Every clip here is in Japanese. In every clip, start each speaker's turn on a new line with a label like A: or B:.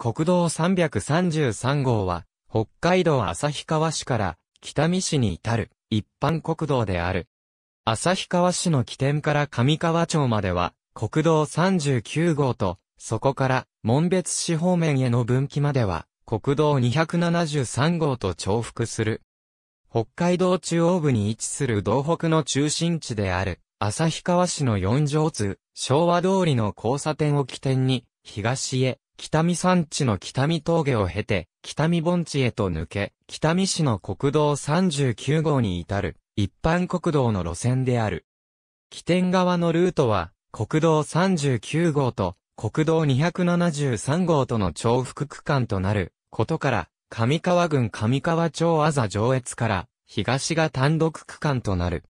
A: 国道333号は、北海道旭川市から北見市に至る一般国道である。旭川市の起点から上川町までは、国道39号と、そこから門別市方面への分岐までは、国道273号と重複する。北海道中央部に位置する道北の中心地である、旭川市の四条通、昭和通りの交差点を起点に、東へ、北見山地の北見峠を経て、北見盆地へと抜け、北見市の国道39号に至る、一般国道の路線である。起点側のルートは、国道39号と国道273号との重複区間となることから、上川郡上川町あざ上越から東が単独区間となる。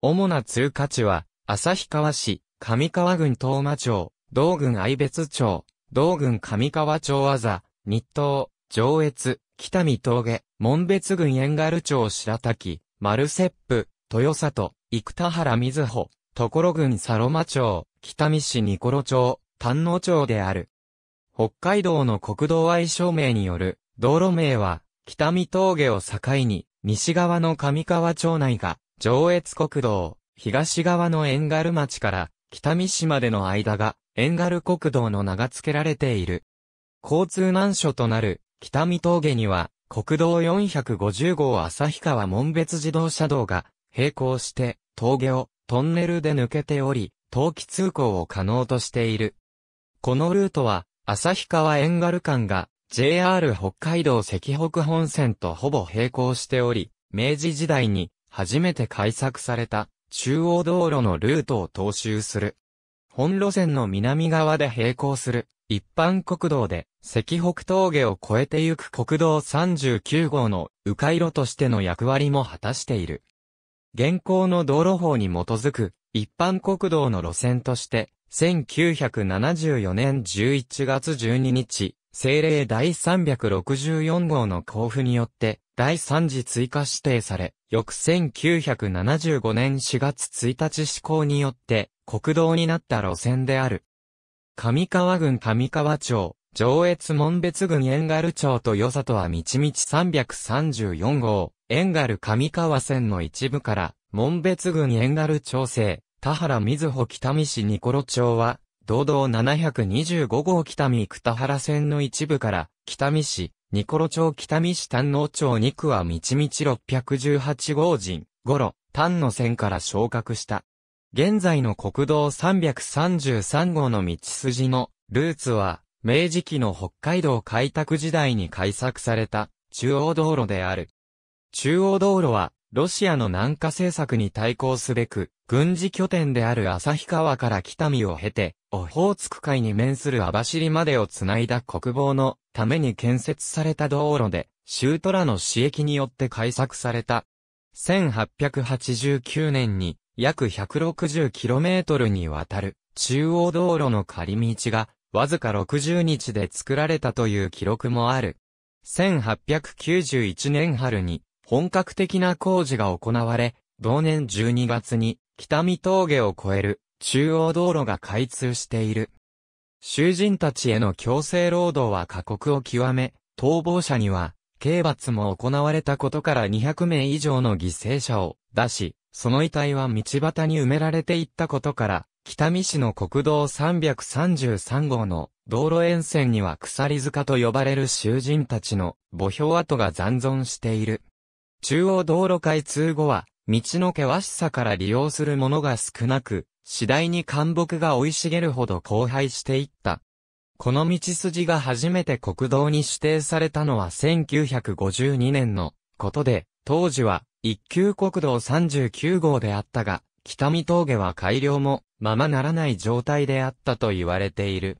A: 主な通過地は、旭川市、上川郡東馬町、道郡愛別町、道郡上川町あざ、日東、上越、北見峠、門別郡縁軽町白滝、丸ップ、豊里、生田原瑞穂、所郡佐呂間町、北見市ニコロ町、丹野町である。北海道の国道愛称名による道路名は、北見峠を境に、西側の上川町内が、上越国道、東側の縁軽町から、北見市までの間が、遠軽国道の名が付けられている。交通難所となる北見峠には国道450号旭川門別自動車道が並行して峠をトンネルで抜けており、冬季通行を可能としている。このルートは旭川遠軽間が JR 北海道赤北本線とほぼ並行しており、明治時代に初めて開削された中央道路のルートを踏襲する。本路線の南側で並行する一般国道で、赤北峠を越えてゆく国道39号の迂回路としての役割も果たしている。現行の道路法に基づく一般国道の路線として、1974年11月12日、政令第364号の交付によって、第3次追加指定され、翌1975年4月1日施行によって、国道になった路線である。上川郡上川町、上越門別郡縁軽町と与里は道道334号、縁軽上川線の一部から、門別郡縁軽町西、田原瑞穂北見市ニコロ町は、道道725号北見生田原線の一部から、北見市、ニコロ町北見市丹能町2区は道道618号人、五路、丹野線から昇格した。現在の国道333号の道筋のルーツは、明治期の北海道開拓時代に開削された中央道路である。中央道路は、ロシアの南下政策に対抗すべく、軍事拠点である旭川から北見を経て、オホーツク海に面する網走までをつないだ国防のために建設された道路で、シュートラの市役によって開削された1889年に約 160km にわたる中央道路の仮道がわずか60日で作られたという記録もある。1891年春に本格的な工事が行われ、同年12月に北見峠を越える中央道路が開通している。囚人たちへの強制労働は過酷を極め、逃亡者には刑罰も行われたことから200名以上の犠牲者を出し、その遺体は道端に埋められていったことから、北見市の国道333号の道路沿線には鎖塚と呼ばれる囚人たちの墓標跡が残存している。中央道路開通後は、道の険しさから利用するものが少なく、次第に干木が生い茂るほど荒廃していった。この道筋が初めて国道に指定されたのは1952年のことで、当時は一級国道39号であったが、北見峠は改良もままならない状態であったと言われている。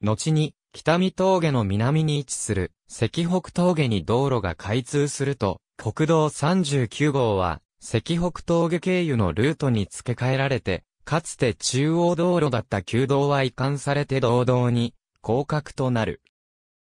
A: 後に、北見峠の南に位置する、石北峠に道路が開通すると、国道39号は、石北峠経由のルートに付け替えられて、かつて中央道路だった旧道は移管されて道道に降格となる。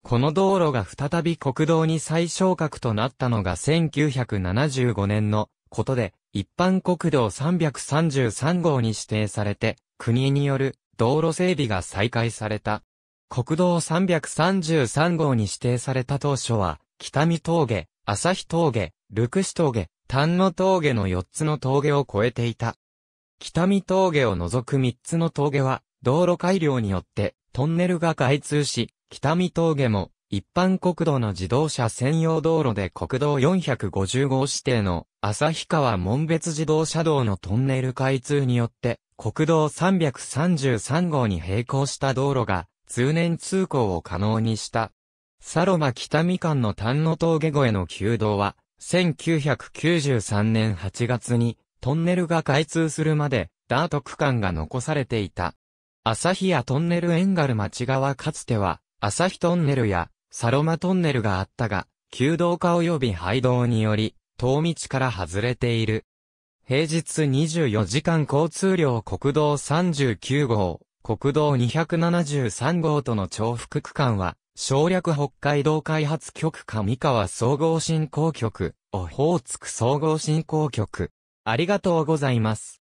A: この道路が再び国道に再昇格となったのが1975年のことで、一般国道333号に指定されて、国による道路整備が再開された。国道333号に指定された当初は、北見峠、日峠、ルクシ峠、丹野峠の4つの峠を越えていた。北見峠を除く3つの峠は、道路改良によってトンネルが開通し、北見峠も一般国道の自動車専用道路で国道450号指定の旭川門別自動車道のトンネル開通によって国道333号に並行した道路が通年通行を可能にした。サロマ北見間の丹野峠越えの旧道は1993年8月にトンネルが開通するまでダート区間が残されていた。朝日屋トンネル遠軽町側かつては、朝日トンネルや、サロマトンネルがあったが、旧道化及び廃道により、遠道から外れている。平日24時間交通量国道39号、国道273号との重複区間は、省略北海道開発局上川総合振興局、オホーツク総合振興局。ありがとうございます。